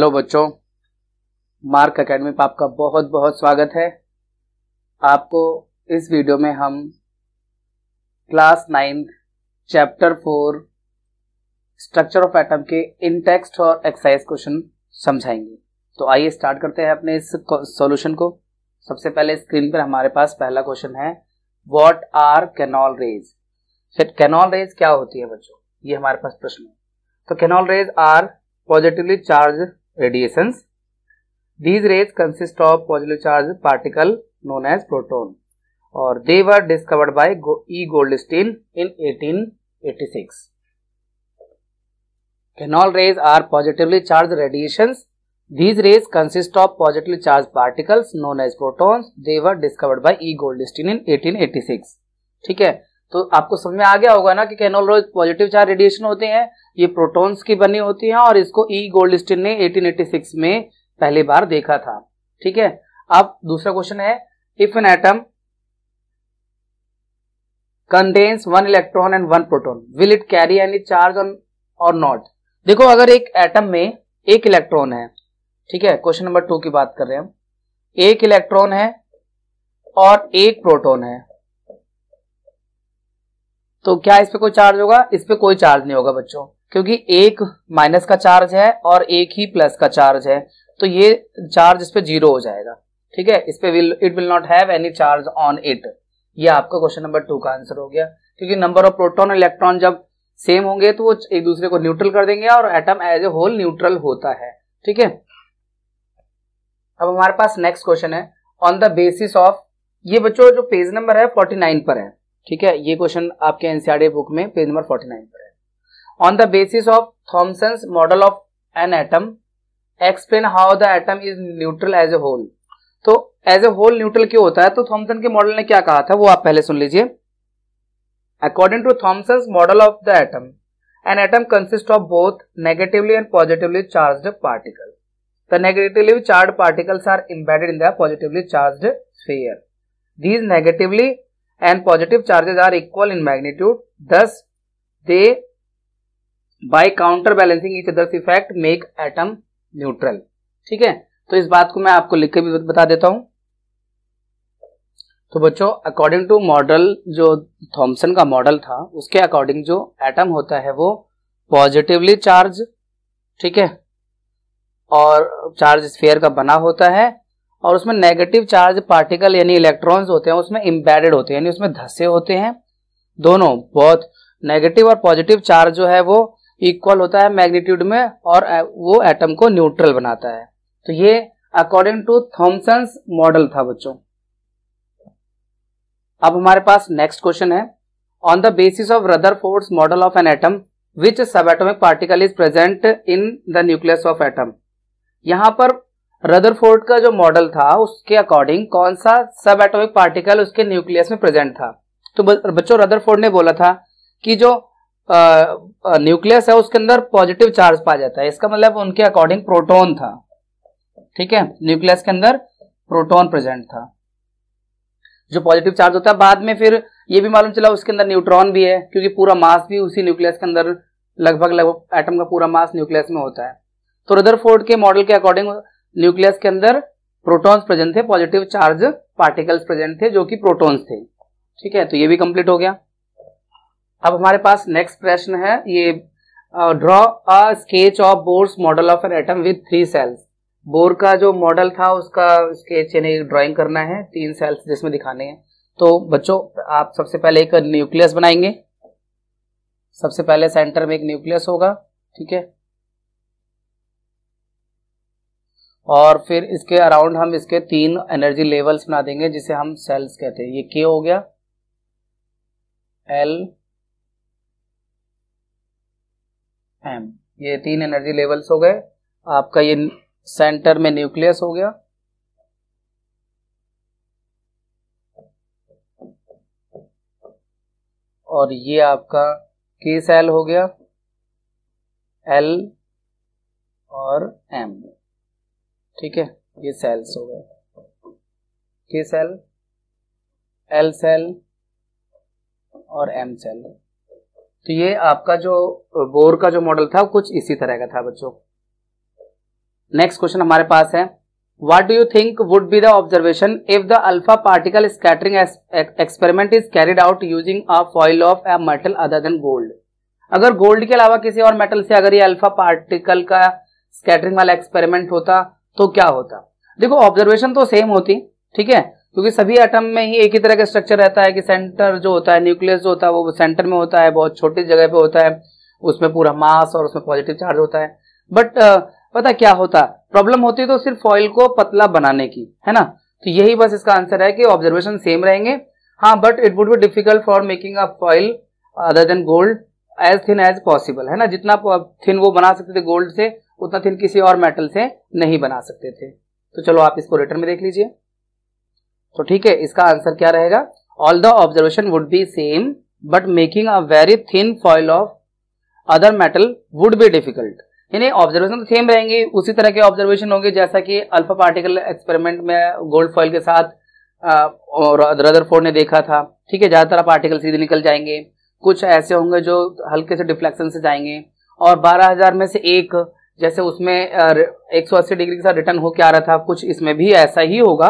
Hello बच्चों mark academy पर आपका बहुत बहुत स्वागत है आपको इस वीडियो में हम class ninth chapter four structure of atom के इनटेक्स्ट और एक्सरसाइज क्वेश्चन समझाएंगे तो आइए स्टार्ट करते हैं अपने इस सॉल्यूशन को सबसे पहले स्क्रीन पर हमारे पास पहला क्वेश्चन है व्हाट आर कैनॉल रेज फिर कैनॉल रेज क्या होती है बच्चों ये हमारे पास प्रश्न है तो canal rays are positively charge radiations. These rays consist of positively charged particle known as proton or they were discovered by E. Goldstein in 1886. Phenol rays are positively charged radiations. These rays consist of positively charged particles known as protons. They were discovered by E. Goldstein in 1886. ठीक है तो आपको समझ में आ गया होगा ना कि कैनोल पॉजिटिव चार रेडिएशन होते हैं ये प्रोटॉन्स की बनी होती हैं और इसको ई e गोल्डस्टीन ने 1886 में पहली बार देखा था ठीक है अब दूसरा क्वेश्चन है if an atom contains one electron and one proton will it carry any charge on or not देखो अगर एक एटम में एक इलेक्ट्रॉन है ठीक है क्वेश्चन नंबर टू की बात कर रहे हैं हम एक इलेक्ट्रॉन है और एक प्रोटॉन है तो क्या इस पे कोई चार्ज होगा इस पे कोई चार्ज नहीं होगा बच्चों क्योंकि एक माइनस का चार्ज है और एक ही प्लस का चार्ज है तो ये चार्ज इस पे जीरो हो जाएगा ठीक है इस पे will it will not have any charge on it ये आपका क्वेश्चन नंबर टू का आंसर हो गया क्योंकि नंबर ऑफ प्रोटोन इलेक्ट्रॉन जब सेम होंगे तो वो एक दूसरे को न्यूट्रल कर देंगे और atom as a whole neutral होता है ठीक है अब हमारे पास नेक्स्ट क्वेश्चन है ऑन द बेसिस ऑफ ये बच्चों जो पेज नंबर है 49 पर है ठीक है ये क्वेश्चन आपके एनसीआरडी बुक e में पेज नंबर फोर्टी नाइन पर है on the basis of Thomson model of an atom explain how the atom is neutral as a whole तो एज ए होल न्यूट्रल क्यों होता है तो थॉमसन के मॉडल ने क्या कहा था वो आप पहले सुन लीजिए according to Thomson model of the atom an atom consist of both negatively and positively charge particle the negatively charge particles are embedded in the positively charged sphere. These and positive charges are equal in magnitude thus they by counter balancing each other's effect make atom neutral ठीक है तो इस बात को मैं आपको लिख के भी बता देता हूं तो बच्चों अकॉर्डिंग टू मॉडल जो थॉम्सन का मॉडल था उसके अकॉर्डिंग जो एटम होता है वो पॉजिटिवली चार्ज ठीक है और चार्ज स्फीयर का बना होता है और उसमें नेगेटिव चार्ज पार्टिकल यानी इलेक्ट्रॉन्स होते हैं उसमें इम्बेडेड होते हैं यानी उसमें धसे होते हैं दोनों बहुत नेगेटिव और पॉजिटिव चार्ज जो है वो इक्वल होता है मैग्नीट्यूड में और वो एटम को न्यूट्रल बनाता है तो ये अकॉर्डिंग टू थॉमसन्स मॉडल था बच्चों अब हमारे पास नेक्स्ट क्वेश्चन है on the basis of Rutherford model of an atom which sub atomic particle is present in the nucleus of atom यहां पर रदरफोर्ड का जो मॉडल था उसके अकॉर्डिंग कौन सा सब एटॉमिक पार्टिकल उसके न्यूक्लियस में प्रेजेंट था तो बच्चों रदरफोर्ड ने बोला था कि जो न्यूक्लियस है उसके अंदर पॉजिटिव चार्ज पाया जाता है इसका मतलब उनके अकॉर्डिंग प्रोटोन था ठीक है न्यूक्लियस के अंदर प्रोटोन प्रेजेंट था जो पॉजिटिव चार्ज होता है बाद में फिर ये भी मालूम चला उसके अंदर न्यूट्रॉन भी है क्योंकि पूरा मास भी उसी न्यूक्लियस के अंदर लगभग लगभग एटम का पूरा मास न्यूक्लियस में होता है तो रदरफोर्ड के मॉडल के अकॉर्डिंग न्यूक्लियस के अंदर प्रोटॉन्स प्रेजेंट थे पॉजिटिव चार्ज पार्टिकल्स प्रेजेंट थे जो कि प्रोटॉन्स थे ठीक है तो ये भी कंप्लीट हो गया अब हमारे पास नेक्स्ट प्रश्न है ये draw a sketch of Bohr's model of an atom with three shells Bohr का जो मॉडल था उसका स्केच यानी ड्राइंग करना है तीन सेल्स जिसमें दिखाने हैं तो बच्चों आप सबसे पहले एक न्यूक्लियस बनाएंगे सबसे पहले सेंटर में एक न्यूक्लियस होगा ठीक है और फिर इसके अराउंड हम इसके तीन एनर्जी लेवल्स बना देंगे जिसे हम सेल्स कहते हैं ये के हो गया एल एम ये तीन एनर्जी लेवल्स हो गए आपका ये सेंटर में न्यूक्लियस हो गया और ये आपका के सेल हो गया एल और एम ठीक है ये सेल्स हो गए के सेल एल सेल और एम सेल तो ये आपका जो बोर का जो मॉडल था वो कुछ इसी तरह का था बच्चों नेक्स्ट क्वेश्चन हमारे पास है what do you think would be the observation if the alpha particle scattering experiment is carried out using a foil of a metal other than gold अगर गोल्ड के अलावा किसी और मेटल से अगर ये अल्फा पार्टिकल का स्कैटरिंग वाला एक्सपेरिमेंट होता तो क्या होता देखो ऑब्जर्वेशन तो सेम होती ठीक है क्योंकि सभी एटम में ही एक ही तरह का स्ट्रक्चर रहता है कि सेंटर जो होता है न्यूक्लियस जो होता है वो सेंटर में होता है बहुत छोटी जगह पे होता है उसमें पूरा मास और उसमें पॉजिटिव चार्ज होता है बट पता क्या होता प्रॉब्लम होती है तो सिर्फ ऑयल को पतला बनाने की है ना तो यही बस इसका आंसर है कि ऑब्जर्वेशन सेम रहेंगे हाँ but it would be difficult for making a foil other than gold as thin as possible है ना जितना थिन वो बना सकते थे गोल्ड से उतना थिन किसी और मेटल से नहीं बना सकते थे तो चलो आप इसको रिटर्न में देख लीजिए तो ठीक है इसका आंसर क्या रहेगा all the observation would be same but making a very thin foil of other metal would be difficult यानी ऑब्जर्वेशन तो सेम रहेंगे उसी तरह के ऑब्जर्वेशन होंगे जैसा कि अल्फा पार्टिकल एक्सपेरिमेंट में गोल्ड फॉइल के साथ रदर फोर्ड ने देखा था ठीक है ज़्यादातर पार्टिकल सीधे निकल जाएंगे कुछ ऐसे होंगे जो हल्के से डिफ्लेक्शन से जाएंगे और 12000 में से एक जैसे उसमें एक सौ अस्सी डिग्री के साथ रिटर्न होके आ रहा था कुछ इसमें भी ऐसा ही होगा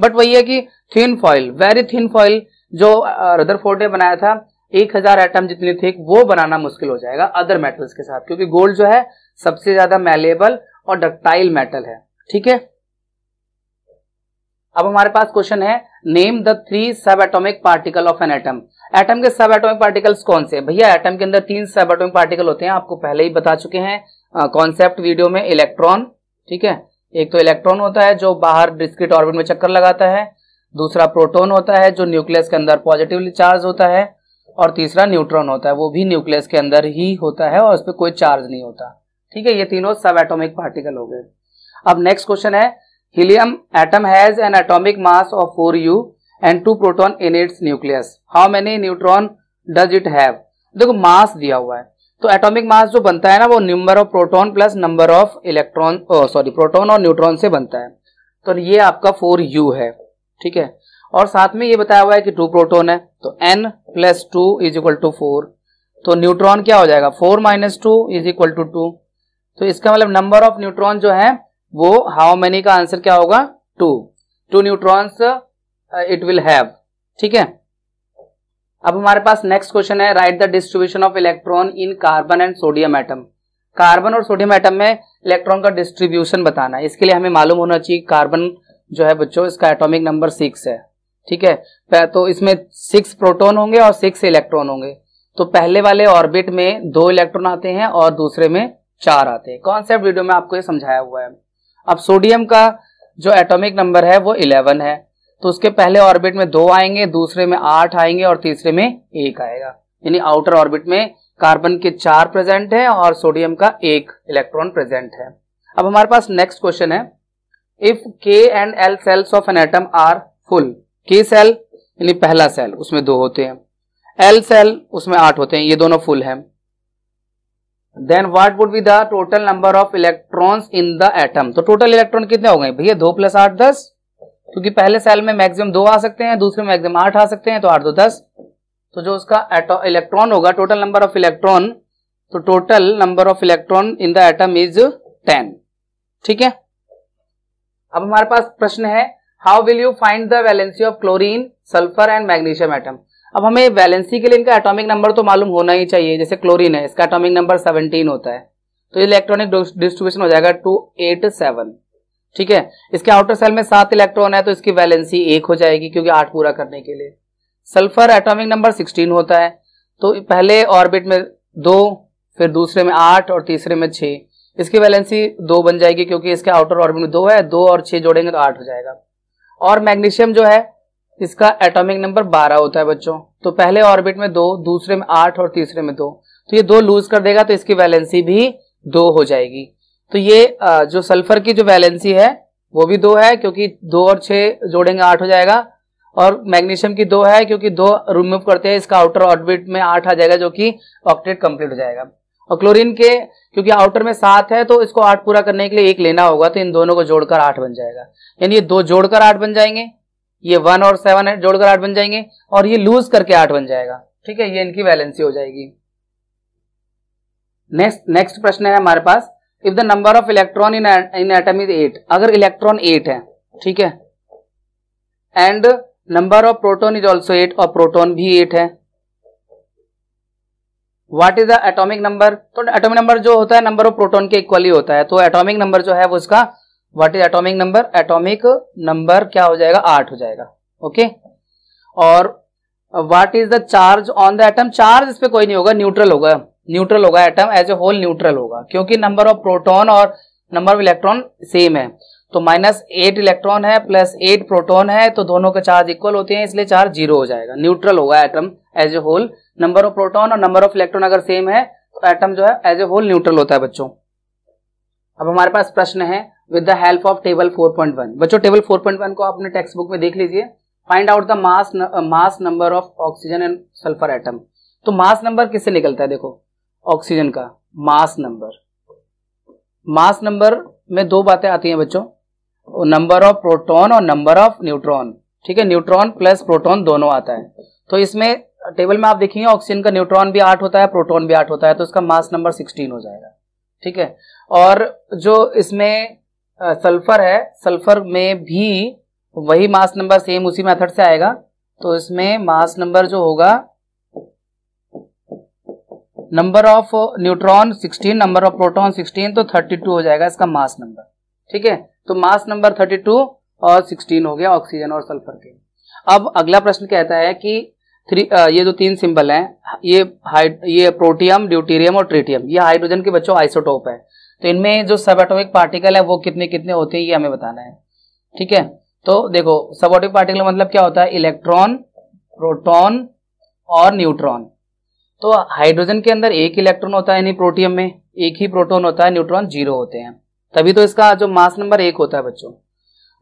बट वही है कि thin foil very thin foil जो रदरफोर्ड ने बनाया था एक हजार एटम जितनी थिक वो बनाना मुश्किल हो जाएगा अदर मेटल्स के साथ क्योंकि गोल्ड जो है सबसे ज्यादा मैलेबल और डक्टाइल मेटल है ठीक है अब हमारे पास क्वेश्चन है name the three sub atomic particle of an atom atom के सब एटोमिक पार्टिकल्स कौन से भैया एटम के अंदर तीन सब एटोमिक पार्टिकल होते हैं आपको पहले ही बता चुके हैं कॉन्सेप्ट वीडियो में इलेक्ट्रॉन ठीक है एक तो इलेक्ट्रॉन होता है जो बाहर डिस्क्रिट ऑर्बिट में चक्कर लगाता है दूसरा प्रोटोन होता है जो न्यूक्लियस के अंदर पॉजिटिवली चार्ज होता है और तीसरा न्यूट्रॉन होता है वो भी न्यूक्लियस के अंदर ही होता है और उस पर कोई चार्ज नहीं होता ठीक है ये तीनों सब एटोमिक पार्टिकल हो गए अब नेक्स्ट क्वेश्चन है helium atom has an atomic mass of 4u and two proton in its nucleus how many neutron does it have देखो मास दिया हुआ है तो एटॉमिक मास जो बनता है ना वो number of proton plus number of electron sorry proton और न्यूट्रॉन से बनता है तो ये आपका फोर यू है ठीक है और साथ में ये बताया हुआ है कि टू प्रोटोन है तो N plus two is equal to four तो न्यूट्रॉन क्या हो जाएगा four minus two is equal to two तो इसका मतलब नंबर ऑफ न्यूट्रॉन जो है वो हाउ मेनी का आंसर क्या होगा two two neutrons it will have ठीक है अब हमारे पास नेक्स्ट क्वेश्चन है write the distribution of electron in carbon and sodium atom carbon और सोडियम एटम में इलेक्ट्रॉन का डिस्ट्रीब्यूशन बताना है इसके लिए हमें मालूम होना चाहिए कार्बन जो है बच्चों इसका एटॉमिक नंबर सिक्स है ठीक है तो इसमें सिक्स प्रोटोन होंगे और सिक्स इलेक्ट्रॉन होंगे तो पहले वाले ऑर्बिट में दो इलेक्ट्रॉन आते हैं और दूसरे में चार आते हैं कॉन्सेप्ट वीडियो में आपको ये समझाया हुआ है अब सोडियम का जो एटॉमिक नंबर है वो इलेवन है तो उसके पहले ऑर्बिट में दो आएंगे दूसरे में आठ आएंगे और तीसरे में एक आएगा यानी आउटर ऑर्बिट में कार्बन के चार प्रेजेंट है और सोडियम का एक इलेक्ट्रॉन प्रेजेंट है अब हमारे पास नेक्स्ट क्वेश्चन है if K and L shells of an atom are full K shell यानी पहला सेल उसमें दो होते हैं एल सेल उसमें आठ होते हैं ये दोनों फुल हैं then what would be the total number of electrons in the atom तो टोटल इलेक्ट्रॉन कितने हो गए भैया दो प्लस आठ दस क्योंकि पहले सेल में मैक्सिमम दो आ सकते हैं दूसरे में मैक्सिमम आठ आ सकते हैं तो आठ दो दस तो जो उसका इलेक्ट्रॉन होगा टोटल नंबर ऑफ इलेक्ट्रॉन तो total number of electron in the atom is ten ठीक है अब हमारे पास प्रश्न है how will you find the valency of chlorine sulphur and magnesium atom अब हमें वैलेंसी के लिए इनका एटॉमिक नंबर तो मालूम होना ही चाहिए जैसे क्लोरीन है इसका एटॉमिक नंबर 17 होता है तो इलेक्ट्रॉनिक डिस्ट्रीब्यूशन हो जाएगा टू एट सेवन ठीक है इसके आउटर सेल में सात इलेक्ट्रॉन है तो इसकी वैलेंसी एक हो जाएगी क्योंकि आठ पूरा करने के लिए सल्फर एटॉमिक नंबर सिक्सटीन होता है तो पहले ऑर्बिट में दो फिर दूसरे में आठ और तीसरे में छह इसकी वैलेंसी दो बन जाएगी क्योंकि इसके आउटर ऑर्बिट में दो है दो और छह जोड़ेंगे तो आठ हो जाएगा और मैग्नीशियम जो है इसका एटॉमिक नंबर बारह होता है बच्चों तो पहले ऑर्बिट में दो दूसरे में आठ और तीसरे में दो तो ये दो लूज कर देगा तो इसकी वैलेंसी भी दो हो जाएगी तो ये जो सल्फर की जो वैलेंसी है वो भी दो है क्योंकि दो और छह जोड़ेंगे आठ हो जाएगा और मैग्नीशियम की दो है क्योंकि दो रिमूव करते हैं इसका आउटर ऑर्बिट में आठ आ जाएगा जो कि ऑक्टेट कंप्लीट हो जाएगा और क्लोरीन के क्योंकि आउटर में सात है तो इसको आठ पूरा करने के लिए एक लेना होगा तो इन दोनों को जोड़कर आठ बन जाएगा यानी ये दो जोड़कर आठ बन जाएंगे ये वन और सेवन जोड़कर आठ बन जाएंगे और ये लूज करके आठ बन जाएगा ठीक है ये इनकी वैलेंसी हो जाएगी नेक्स्ट नेक्स्ट प्रश्न है हमारे पास if the number of electron in in atom is eight अगर इलेक्ट्रॉन एट है ठीक है and number of proton is also eight और प्रोटोन भी एट है what is the atomic number तो एटोमिक नंबर जो होता है नंबर ऑफ प्रोटोन के इक्वली होता है तो एटोमिक नंबर जो है वो उसका what is atomic number atomic number क्या हो जाएगा आठ हो जाएगा ओके okay? और what is the charge on the atom charge इस पर कोई नहीं होगा न्यूट्रल होगा न्यूट्रल होगा atom as a whole neutral होगा क्योंकि नंबर ऑफ प्रोटोन और नंबर ऑफ इलेक्ट्रॉन सेम है तो माइनस एट इलेक्ट्रॉन है प्लस एट प्रोटोन है तो दोनों के चार्ज इक्वल होते हैं इसलिए चार्ज जीरो हो जाएगा न्यूट्रल होगा atom as a whole number of proton और नंबर ऑफ इलेक्ट्रॉन अगर सेम है तो एटम जो है एज ए होल न्यूट्रल होता है बच्चों अब हमारे पास प्रश्न है with the help of table 4.1 बच्चों टेबल 4.1 को आपने टेक्स्ट बुक में देख लीजिए find out the mass mass number of oxygen and sulphur atom तो मास नंबर किससे निकलता है देखो ऑक्सीजन का मास नंबर मास नंबर में दो बातें आती हैं बच्चों नंबर ऑफ प्रोटॉन और नंबर ऑफ न्यूट्रॉन ठीक है न्यूट्रॉन प्लस प्रोटॉन दोनों आता है तो इसमें टेबल में आप देखेंगे ऑक्सीजन का न्यूट्रॉन भी आठ होता है प्रोटॉन भी आठ होता है तो इसका मास नंबर सिक्सटीन हो जाएगा ठीक है और जो इसमें सल्फर है सल्फर में भी वही मास नंबर सेम उसी मेथड से आएगा तो इसमें मास नंबर जो होगा number of neutron 16 number of proton 16 तो 32 हो जाएगा इसका मास नंबर ठीक है तो मास नंबर 32 और 16 हो गया ऑक्सीजन और सल्फर के अब अगला प्रश्न कहता है कि थ्री uh, ये जो तीन सिंबल हैं ये हाइड ये प्रोटियम ड्यूटीरियम और ट्रिटियम ये हाइड्रोजन के बच्चों आइसोटोप है तो इनमें जो सब एटोमिक पार्टिकल है वो कितने कितने होते हैं ये हमें बताना है ठीक है तो देखो सबऑटोमिक पार्टिकल मतलब क्या होता है इलेक्ट्रॉन प्रोटॉन और न्यूट्रॉन तो हाइड्रोजन के अंदर एक इलेक्ट्रॉन होता है यानी प्रोटियम में एक ही प्रोटोन होता है न्यूट्रॉन जीरो होते हैं तभी तो इसका जो मास नंबर एक होता है बच्चों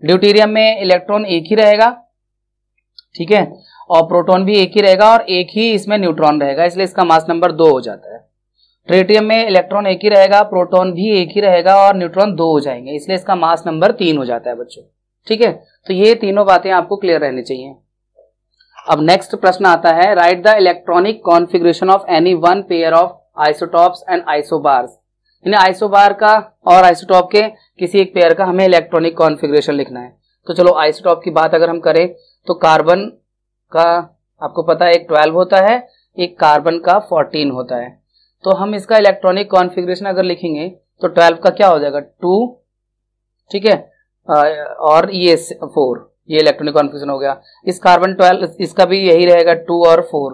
ड्यूटीरियम में इलेक्ट्रॉन एक ही रहेगा ठीक है और प्रोटॉन भी एक ही रहेगा और एक ही इसमें न्यूट्रॉन रहेगा इसलिए इसका मास नंबर दो हो जाता है ट्रेटियम में इलेक्ट्रॉन एक ही रहेगा प्रोटॉन भी एक ही रहेगा और न्यूट्रॉन दो हो जाएंगे इसलिए इसका मास नंबर तीन हो जाता है बच्चों ठीक है तो ये तीनों बातें आपको क्लियर रहनी चाहिए अब नेक्स्ट प्रश्न आता है write the electronic configuration of any one pair of isotopes and isobars यानी आइसोबार का और आइसोटॉप के किसी एक पेयर का हमें इलेक्ट्रॉनिक कॉन्फिग्रेशन लिखना है तो चलो आइसोटॉप की बात अगर हम करें तो कार्बन का आपको पता है एक ट्वेल्व होता है एक कार्बन का फोर्टीन होता है तो हम इसका इलेक्ट्रॉनिक कॉन्फिग्रेशन अगर लिखेंगे तो ट्वेल्व का क्या हो जाएगा टू ठीक है और ये फोर ये इलेक्ट्रॉनिक कॉन्फ़िगरेशन हो गया इस कार्बन ट्वेल्व इसका भी यही रहेगा टू और फोर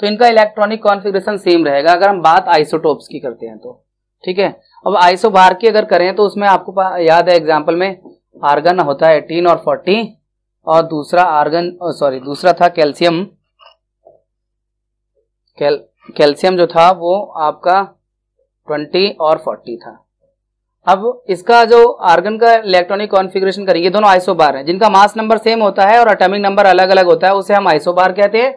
तो इनका इलेक्ट्रॉनिक कॉन्फ़िगरेशन सेम रहेगा अगर हम बात आइसोटोप्स की करते हैं तो ठीक है अब आइसो बार की अगर करें तो उसमें आपको याद है एग्जाम्पल में आर्गन होता है एटीन और फोर्टी और दूसरा आर्गन सॉरी दूसरा था कैल्शियम कैल्सियम कैल्शियम जो था वो आपका ट्वेंटी और फोर्टी था अब इसका जो आर्गन का इलेक्ट्रॉनिक कॉन्फिग्रेशन करेंगे दोनों आइसोबार हैं जिनका मास नंबर सेम होता है और एटॉमिक नंबर अलग अलग होता है उसे हम आइसोबार कहते हैं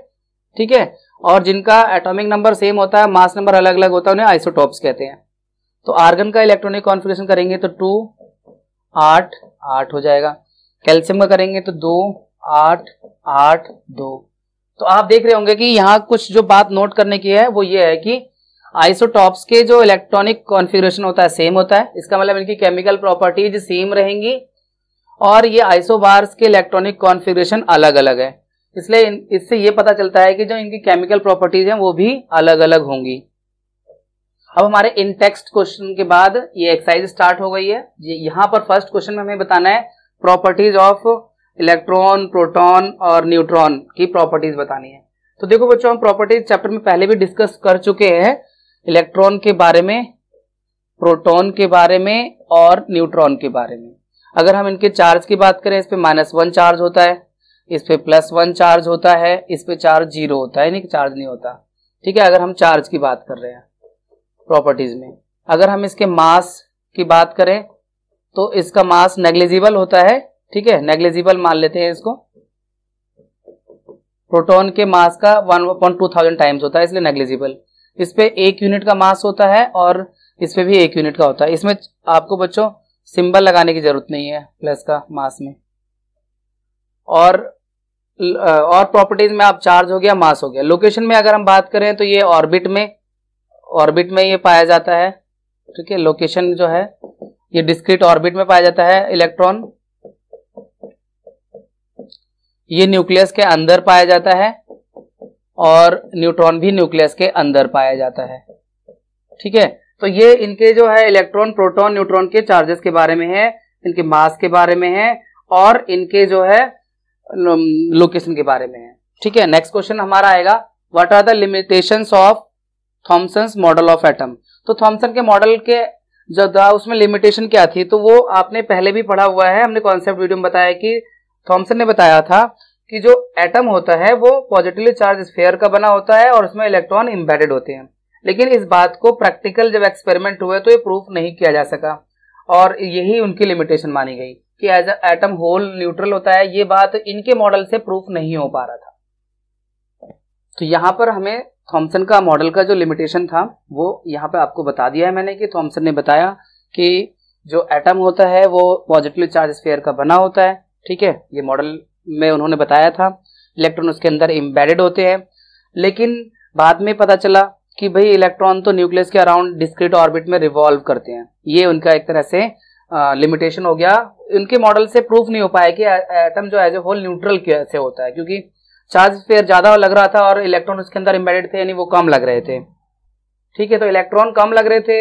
ठीक है और जिनका एटॉमिक नंबर सेम होता है मास नंबर अलग अलग होता है उन्हें आइसोटॉप्स कहते हैं तो आर्गन का इलेक्ट्रॉनिक कॉन्फिग्रेशन करेंगे तो टू आठ आठ हो जाएगा कैल्शियम का करेंगे तो दो आठ आठ दो तो आप देख रहे होंगे कि यहाँ कुछ जो बात नोट करने की है वो ये है कि आइसोटॉप्स के जो इलेक्ट्रॉनिक कॉन्फ़िगरेशन होता है सेम होता है इसका मतलब इनकी केमिकल प्रॉपर्टीज सेम रहेंगी और ये आइसोबार्स के इलेक्ट्रॉनिक कॉन्फ़िगरेशन अलग अलग है इसलिए इससे ये पता चलता है कि जो इनकी केमिकल प्रॉपर्टीज हैं वो भी अलग अलग होंगी अब हमारे इन टेक्स्ट क्वेश्चन के बाद ये एक्सरसाइज स्टार्ट हो गई है यहाँ पर फर्स्ट क्वेश्चन में हमें बताना है प्रॉपर्टीज ऑफ इलेक्ट्रॉन प्रोटॉन और न्यूट्रॉन की प्रॉपर्टीज बतानी है तो देखो बच्चों हम प्रॉपर्टीज चैप्टर में पहले भी डिस्कस कर चुके हैं इलेक्ट्रॉन के बारे में प्रोटॉन के बारे में और न्यूट्रॉन के बारे में अगर हम इनके चार्ज की बात करें इस पर माइनस वन चार्ज होता है इस पे प्लस वन चार्ज होता है इस पे चार्ज जीरो होता है यानी चार्ज नहीं होता ठीक है अगर हम चार्ज की बात कर रहे हैं प्रॉपर्टीज में अगर हम इसके मास की बात करें तो इसका मास नेग्लिजिबल होता है ठीक है नेग्लिजिबल मान लेते हैं इसको प्रोटॉन के मास का one point two thousand times होता है इसलिए नेग्लिजिबल इस पे एक यूनिट का मास होता है और इस पे भी एक यूनिट का होता है इसमें आपको बच्चों सिंबल लगाने की जरूरत नहीं है प्लस का मास में और और प्रॉपर्टीज में आप चार्ज हो गया मास हो गया लोकेशन में अगर हम बात करें तो ये ऑर्बिट में ऑर्बिट में ये पाया जाता है ठीक है लोकेशन जो है ये डिस्क्रीट ऑर्बिट में पाया जाता है इलेक्ट्रॉन ये न्यूक्लियस के अंदर पाया जाता है और न्यूट्रॉन भी न्यूक्लियस के अंदर पाया जाता है ठीक है तो ये इनके जो है इलेक्ट्रॉन प्रोटॉन न्यूट्रॉन के चार्जेस के बारे में है इनके मास के बारे में है और इनके जो है लोकेशन के बारे में है ठीक है नेक्स्ट क्वेश्चन हमारा आएगा what are the limitation of Thomson model of atom तो थॉमसन के मॉडल के जब उसमें लिमिटेशन क्या थी तो वो आपने पहले भी पढ़ा हुआ है हमने कॉन्सेप्ट वीडियो में बताया कि थॉमसन ने बताया था कि जो एटम होता है वो पॉजिटिवली चार्ज स्फेयर का बना होता है और उसमें इलेक्ट्रॉन इम्बेडेड होते हैं लेकिन इस बात को प्रैक्टिकल जब एक्सपेरिमेंट हुए तो ये प्रूफ नहीं किया जा सका और यही उनकी लिमिटेशन मानी गई कि एज एटम होल न्यूट्रल होता है ये बात इनके मॉडल से प्रूफ नहीं हो पा रहा था तो यहाँ पर हमें थॉम्सन का मॉडल का जो लिमिटेशन था वो यहाँ पे आपको बता दिया है मैंने कि थॉम्सन ने बताया कि जो एटम होता है वो पॉजिटिव चार्ज स्फेयर का बना होता है ठीक है ये मॉडल में उन्होंने बताया था इलेक्ट्रॉन उसके अंदर इम्बेडेड होते हैं लेकिन बाद में पता चला कि भाई इलेक्ट्रॉन तो न्यूक्लियस के अराउंड डिस्क्रीट ऑर्बिट में रिवॉल्व करते हैं ये उनका एक तरह से लिमिटेशन हो गया उनके मॉडल से प्रूफ नहीं हो पाया कि एटम जो एज ए होल न्यूट्रल कैसे होता है क्योंकि चार्ज फेयर ज्यादा लग रहा था और इलेक्ट्रॉन उसके अंदर इम्बेडेड थे यानी वो कम लग रहे थे ठीक है तो इलेक्ट्रॉन कम लग रहे थे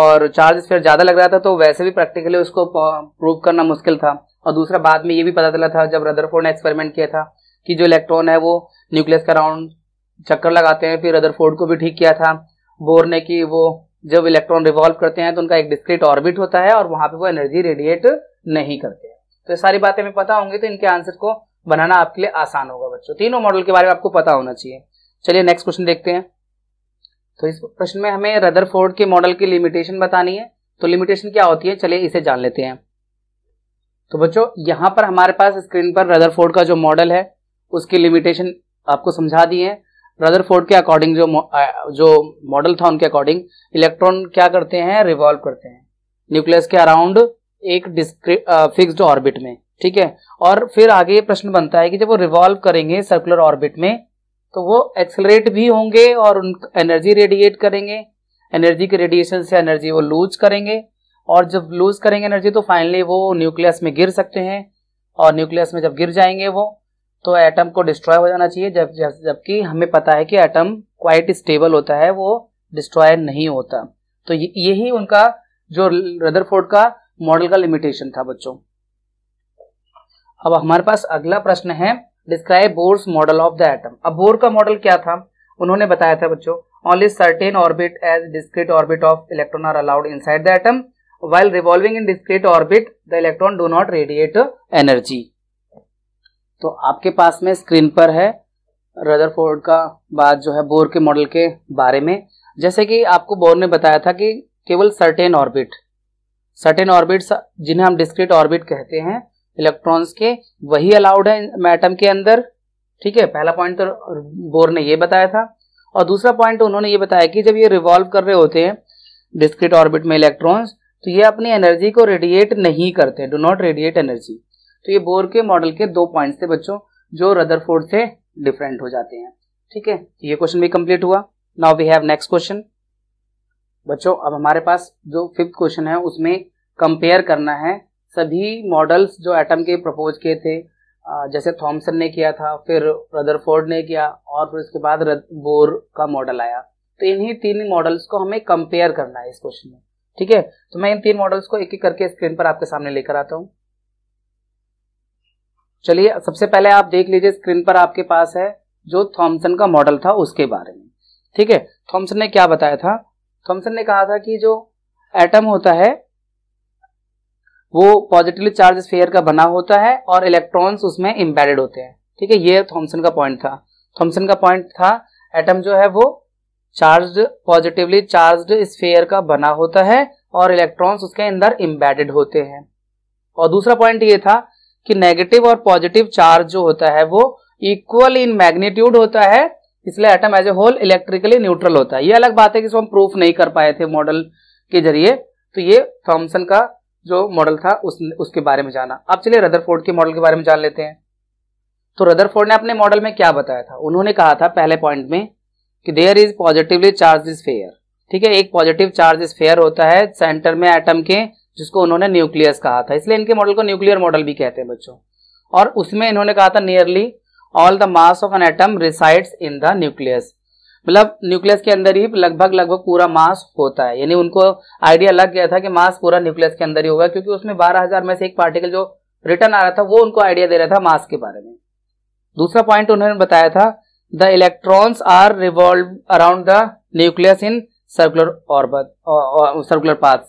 और चार्ज फेयर ज्यादा लग रहा था तो वैसे भी प्रैक्टिकली उसको प्रूव करना मुश्किल था और दूसरा बाद में ये भी पता चला था जब रदरफोर्ड ने एक्सपेरिमेंट किया था कि जो इलेक्ट्रॉन है वो न्यूक्लियस का राउंड चक्कर लगाते हैं फिर रदरफोर्ड को भी ठीक किया था बोर ने कि वो जब इलेक्ट्रॉन रिवॉल्व करते हैं तो उनका एक डिस्क्रीट ऑर्बिट होता है और वहां पर वो एनर्जी रेडिएट नहीं करते तो ये सारी बातें हमें पता होंगी तो इनके आंसर को बनाना आपके लिए आसान होगा बच्चों तीनों मॉडल के बारे में आपको पता होना चाहिए चलिए नेक्स्ट क्वेश्चन देखते हैं तो इस प्रश्न में हमें रदरफोर्ड के मॉडल की लिमिटेशन बतानी है तो लिमिटेशन क्या होती है चलिए इसे जान लेते हैं तो बच्चों यहाँ पर हमारे पास स्क्रीन पर रदरफोर्ड का जो मॉडल है उसकी लिमिटेशन आपको समझा दिए हैं रदरफोर्ड के अकॉर्डिंग जो जो मॉडल था उनके अकॉर्डिंग इलेक्ट्रॉन क्या करते हैं रिवॉल्व करते हैं न्यूक्लियस के अराउंड एक फिक्स्ड ऑर्बिट में ठीक है और फिर आगे ये प्रश्न बनता है कि जब वो रिवॉल्व करेंगे सर्कुलर ऑर्बिट में तो वो एक्सलरेट भी होंगे और उन एनर्जी रेडिएट करेंगे एनर्जी के रेडिएशन से एनर्जी वो लूज करेंगे और जब लूज करेंगे एनर्जी तो फाइनली वो न्यूक्लियस में गिर सकते हैं और न्यूक्लियस में जब गिर जाएंगे वो तो एटम को डिस्ट्रॉय हो जाना चाहिए जब जबकि जब हमें पता है कि एटम क्वाइट स्टेबल होता है वो डिस्ट्रॉय नहीं होता तो यही उनका जो रदरफोर्ड का मॉडल का लिमिटेशन था बच्चों अब हमारे पास अगला प्रश्न है describe Bohr's model of the atom अब बोर का मॉडल क्या था उन्होंने बताया था बच्चों only certain orbit as discrete orbit of electron are allowed inside the atom while revolving in discrete orbit the electron do not radiate energy तो आपके पास में स्क्रीन पर है रदरफोर्ड का बात जो है बोर के मॉडल के बारे में जैसे कि आपको बोर ने बताया था कि केवल सर्टेन ऑर्बिट सर्टेन ऑर्बिट जिन्हें हम डिस्क्रीट ऑर्बिट कहते हैं इलेक्ट्रॉन्स के वही अलाउड है एटम के अंदर ठीक है पहला पॉइंट तो बोर ने ये बताया था और दूसरा पॉइंट उन्होंने ये बताया कि जब ये रिवॉल्व कर रहे होते हैं डिस्क्रिट ऑर्बिट में इलेक्ट्रॉन्स तो ये अपनी एनर्जी को रेडिएट नहीं करते डो नॉट रेडिएट एनर्जी तो ये बोर के मॉडल के दो पॉइंट्स थे बच्चों जो रदरफोर्ड से डिफरेंट हो जाते हैं ठीक है तो ये क्वेश्चन भी कंप्लीट हुआ now we have next question बच्चों अब हमारे पास जो फिफ्थ क्वेश्चन है उसमें कंपेयर करना है सभी मॉडल्स जो एटम के प्रपोज किए थे जैसे थॉमसन ने किया था फिर रदरफोर्ड ने किया और फिर उसके बाद बोर का मॉडल आया तो इन्हीं तीन मॉडल्स को हमें कंपेयर करना है इस क्वेश्चन में ठीक है तो मैं इन तीन मॉडल्स को एक एक करके स्क्रीन पर आपके सामने लेकर आता हूं चलिए सबसे पहले आप देख लीजिए स्क्रीन पर आपके पास है जो थॉमसन का मॉडल था उसके बारे में ठीक है थॉमसन ने क्या बताया था थॉमसन ने कहा था कि जो एटम होता है वो पॉजिटिवली चार्ज स्फेयर का बना होता है और इलेक्ट्रॉन्स उसमें इम्पेडेड होते हैं ठीक है ये थॉमसन का पॉइंट था थॉमसन का पॉइंट था एटम जो है वो चार्ज पॉजिटिवली चार्ज स्फेयर का बना होता है और इलेक्ट्रॉन्स उसके अंदर इम्बेडेड होते हैं और दूसरा पॉइंट ये था कि नेगेटिव और पॉजिटिव चार्ज जो होता है वो इक्वल इन मैग्नीट्यूड होता है इसलिए atom as a whole electrically neutral होता है ये अलग बात है कि इसको हम प्रूफ नहीं कर पाए थे मॉडल के जरिए तो ये थॉम्सन का जो मॉडल था उस, उसके बारे में जाना अब चलिए रदरफोर्ड के मॉडल के बारे में जान लेते हैं तो रदरफोर्ड ने अपने मॉडल में क्या बताया था उन्होंने कहा था पहले पॉइंट में कि there is positively charge is sphere ठीक है एक पॉजिटिव चार्ज इज फेयर होता है सेंटर में एटम के जिसको उन्होंने न्यूक्लियस कहा था इसलिए इनके मॉडल को न्यूक्लियर मॉडल भी कहते हैं बच्चों और उसमें इन्होंने कहा था nearly all the mass of an atom resides in the nucleus मतलब न्यूक्लियस के अंदर ही लगभग लगभग पूरा मास होता है यानी उनको आइडिया लग गया था कि मास पूरा न्यूक्लियस के अंदर ही होगा क्योंकि उसमें 12000 में से एक पार्टिकल जो रिटर्न आ रहा था वो उनको आइडिया दे रहा था मास के बारे में दूसरा पॉइंट उन्होंने बताया था the electrons are revolve around the nucleus in circular orbit circular uh, path uh,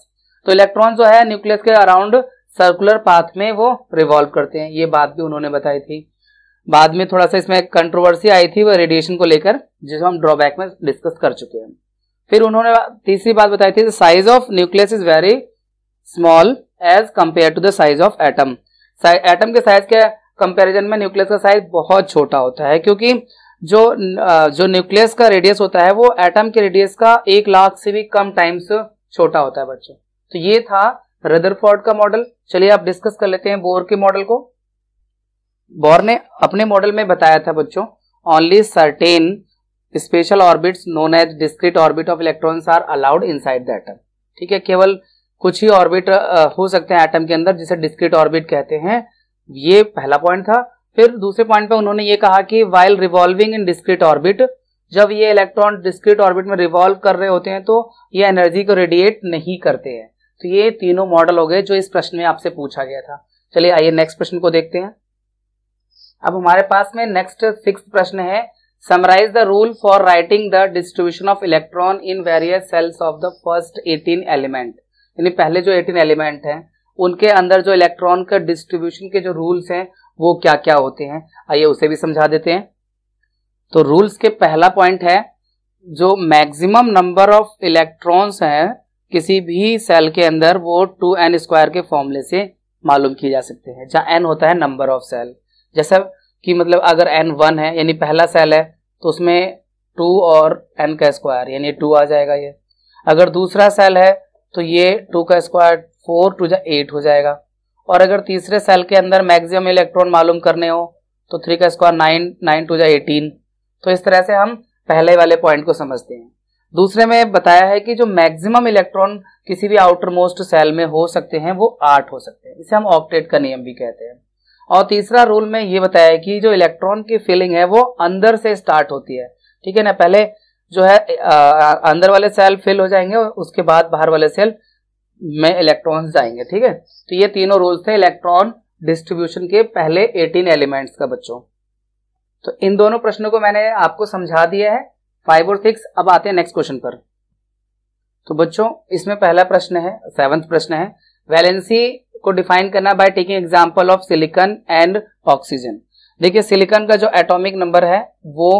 तो इलेक्ट्रॉन जो है न्यूक्लियस के अराउंड सर्कुलर पाथ में वो रिवॉल्व करते हैं ये बात भी उन्होंने बताई थी बाद में थोड़ा सा इसमें कंट्रोवर्सी आई थी वो रेडिएशन को लेकर जिसे हम ड्रॉबैक में डिस्कस कर चुके हैं फिर उन्होंने तीसरी बात बताई थी size of nucleus is very small as compare to the size of atom atom के साइज के कंपेरिजन में न्यूक्लियस का साइज बहुत छोटा होता है क्योंकि जो जो न्यूक्लियस का रेडियस होता है वो एटम के रेडियस का एक लाख से भी कम टाइम्स छोटा होता है बच्चों तो ये था रदरफोर्ड का मॉडल चलिए आप डिस्कस कर लेते हैं बोर के मॉडल को बोर ने अपने मॉडल में बताया था बच्चों only certain special orbits known as discrete orbit of electrons are allowed inside the atom ठीक है केवल कुछ ही ऑर्बिट हो सकते हैं एटम के अंदर जिसे डिस्क्रीट ऑर्बिट कहते हैं ये पहला पॉइंट था फिर दूसरे पॉइंट पे उन्होंने ये कहा कि while revolving in discrete orbit जब ये इलेक्ट्रॉन डिस्क्रिट ऑर्बिट में रिवॉल्व कर रहे होते हैं तो ये एनर्जी को रेडिएट नहीं करते हैं तो ये तीनों मॉडल हो गए जो इस प्रश्न में आपसे पूछा गया था चलिए आइए नेक्स्ट प्रश्न को देखते हैं अब हमारे पास में नेक्स्ट सिक्स प्रश्न है summarise the rule for writing the distribution of electron in various shells of the first eighteen element यानी पहले जो एटीन एलिमेंट है उनके अंदर जो इलेक्ट्रॉन का डिस्ट्रीब्यूशन के जो रूल्स हैं वो क्या क्या होते हैं आइए उसे भी समझा देते हैं तो रूल्स के पहला पॉइंट है जो मैक्सिमम नंबर ऑफ इलेक्ट्रॉन्स हैं किसी भी सेल के अंदर वो टू एन स्क्वायर के फॉर्मूले से मालूम किए जा सकते हैं जहां एन होता है नंबर ऑफ सेल जैसा कि मतलब अगर एन वन है यानी पहला सेल है तो उसमें टू और एन का स्क्वायर यानी टू आ जाएगा ये अगर दूसरा सेल है तो ये टू का स्क्वायर फोर टू जा एट हो जाएगा और अगर तीसरे सेल के अंदर मैक्सिमम इलेक्ट्रॉन मालूम करने हो तो थ्री का स्क्वायर नाइन नाइन टू जा एटीन तो इस तरह से हम पहले वाले पॉइंट को समझते हैं दूसरे में बताया है कि जो मैक्सिमम इलेक्ट्रॉन किसी भी आउटर मोस्ट सेल में हो सकते हैं वो आठ हो सकते हैं इसे हम ऑक्टेट का नियम भी कहते हैं और तीसरा रूल में ये बताया है कि जो इलेक्ट्रॉन की फिलिंग है वो अंदर से स्टार्ट होती है ठीक है ना पहले जो है आ, अंदर वाले सेल फिल हो जाएंगे उसके बाद बाहर वाले सेल में इलेक्ट्रॉन्स जाएंगे ठीक है तो ये तीनों रोल्स थे इलेक्ट्रॉन डिस्ट्रीब्यूशन के पहले 18 एलिमेंट्स का बच्चों तो इन दोनों प्रश्नों को मैंने आपको समझा दिया है फाइव और सिक्स अब आते हैं नेक्स्ट क्वेश्चन पर तो बच्चों इसमें पहला प्रश्न है सेवंथ प्रश्न है वैलेंसी को डिफाइन करना by taking example of silicon and oxygen देखिए सिलिकन का जो एटॉमिक नंबर है वो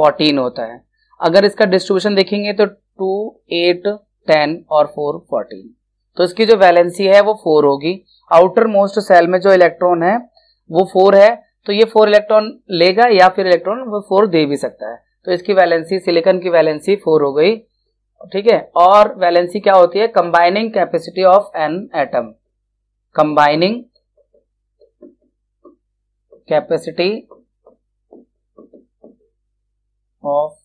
14 होता है अगर इसका डिस्ट्रीब्यूशन देखेंगे तो 2 8 10 और 4 14 तो इसकी जो वैलेंसी है वो फोर होगी आउटर मोस्ट सेल में जो इलेक्ट्रॉन है वो फोर है तो ये फोर इलेक्ट्रॉन लेगा या फिर इलेक्ट्रॉन वो फोर दे भी सकता है तो इसकी वैलेंसी सिलिकन की वैलेंसी फोर हो गई ठीक है और वैलेंसी क्या होती है combining capacity of an atom combining capacity of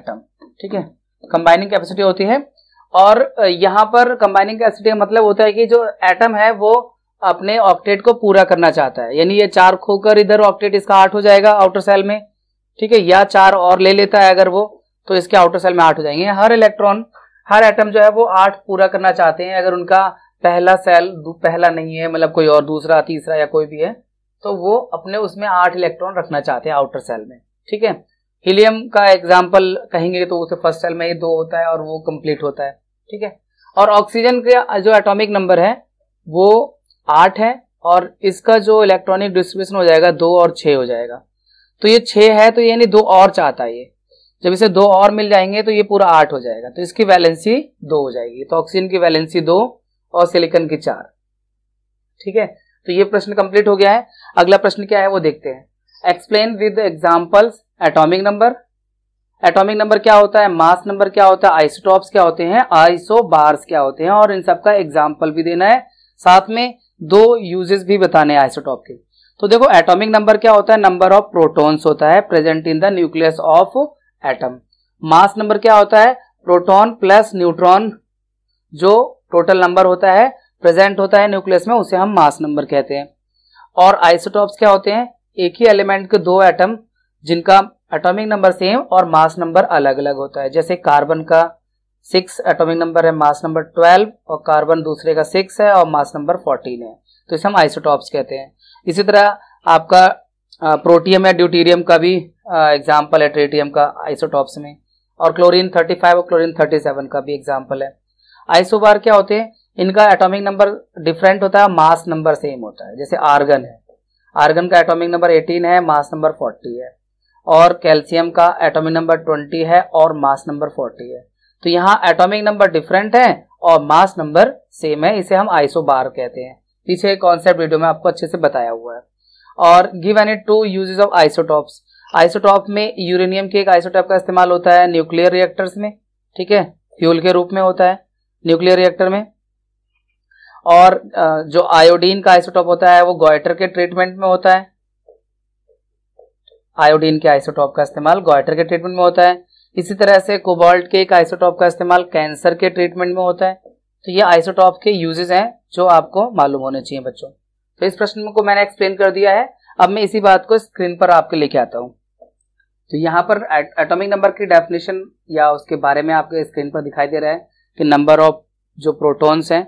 atom ठीक है कंबाइनिंग कैपेसिटी होती है और यहाँ पर कंबाइनिंग कैपेसिटी का मतलब होता है कि जो एटम है वो अपने ऑक्टेट को पूरा करना चाहता है यानी ये चार खोकर इधर ऑक्टेट इसका आठ हो जाएगा आउटर सेल में ठीक है या चार और ले लेता है अगर वो तो इसके आउटर सेल में आठ हो जाएंगे हर इलेक्ट्रॉन हर एटम जो है वो आठ पूरा करना चाहते हैं अगर उनका पहला सेल पहला नहीं है मतलब कोई और दूसरा तीसरा या कोई भी है तो वो अपने उसमें आठ इलेक्ट्रॉन रखना चाहते हैं आउटर सेल में ठीक है हीलियम का एग्जाम्पल कहेंगे तो उसे फर्स्ट सेल में ये दो होता है और वो कंप्लीट होता है ठीक है और ऑक्सीजन का जो एटॉमिक नंबर है वो आठ है और इसका जो इलेक्ट्रॉनिक डिस्ट्रीब्यूशन हो जाएगा दो और छः हो जाएगा तो ये छः है तो यानी दो और चाहता है ये जब इसे दो और मिल जाएंगे तो ये पूरा आठ हो जाएगा तो इसकी वैलेंसी दो हो जाएगी तो ऑक्सीजन की वैलेंसी दो और सिलिकन की चार ठीक है तो ये प्रश्न कंप्लीट हो गया है अगला प्रश्न क्या है वो देखते हैं explain with examples atomic number atomic number क्या होता है मास नंबर क्या होता है आइसोटॉप्स क्या होते हैं आइसो बार्स क्या होते हैं और इन सबका एग्जाम्पल भी देना है साथ में दो यूजेस भी बताने हैं आइसोटॉप के तो देखो एटॉमिक नंबर क्या होता है नंबर ऑफ प्रोटॉन्स होता है present in the nucleus of atom mass number क्या होता है प्रोटॉन प्लस न्यूट्रॉन जो टोटल नंबर होता है प्रेजेंट होता है न्यूक्लियस में उसे हम मास नंबर कहते हैं और आइसोटॉप्स क्या होते हैं एक ही एलिमेंट के दो एटम जिनका एटॉमिक नंबर सेम और मास नंबर अलग अलग होता है जैसे कार्बन का सिक्स एटॉमिक नंबर है मास नंबर ट्वेल्व और कार्बन दूसरे का सिक्स है और मास नंबर फोर्टीन है तो इसे हम आइसोटॉप्स कहते हैं इसी तरह आपका प्रोटियम या ड्यूटीरियम का भी एग्जाम्पल है ट्रेटियम का आइसोटॉप्स में और क्लोरीन 35 और क्लोरीन 37 का भी एग्जाम्पल है आइसोबार क्या होते हैं इनका एटॉमिक नंबर डिफरेंट होता है मास नंबर सेम होता है जैसे आर्गन है आर्गन का एटॉमिक नंबर 18 है मास नंबर 40 है और कैल्शियम का एटॉमिक नंबर 20 है और मास नंबर 40 है तो यहाँ एटॉमिक नंबर डिफरेंट है और मास नंबर सेम है इसे हम आइसोबार कहते हैं पीछे कॉन्सेप्ट वीडियो में आपको अच्छे से बताया हुआ है और give any two uses of isotopes isotope में यूरेनियम के एक आइसोटॉप का इस्तेमाल होता है न्यूक्लियर रिएक्टर्स में ठीक है फ्यूल के रूप में होता है न्यूक्लियर रिएक्टर में और जो आयोडीन का आइसोटॉप होता है वो गोइटर के ट्रीटमेंट में होता है आयोडीन के आइसोटॉप का इस्तेमाल गॉयटर के ट्रीटमेंट में होता है इसी तरह से कोबाल्ट के एक आइसोटॉप का इस्तेमाल कैंसर के ट्रीटमेंट में होता है तो ये आइसोटॉप के यूजेस हैं जो आपको मालूम होने चाहिए बच्चों तो इस प्रश्न को मैंने एक्सप्लेन कर दिया है अब मैं इसी बात को स्क्रीन पर आपके लेके आता हूँ तो यहाँ पर एटॉमिक नंबर की डेफिनेशन या उसके बारे में आपके स्क्रीन पर दिखाई दे रहा है कि नंबर ऑफ जो प्रोटॉन्स हैं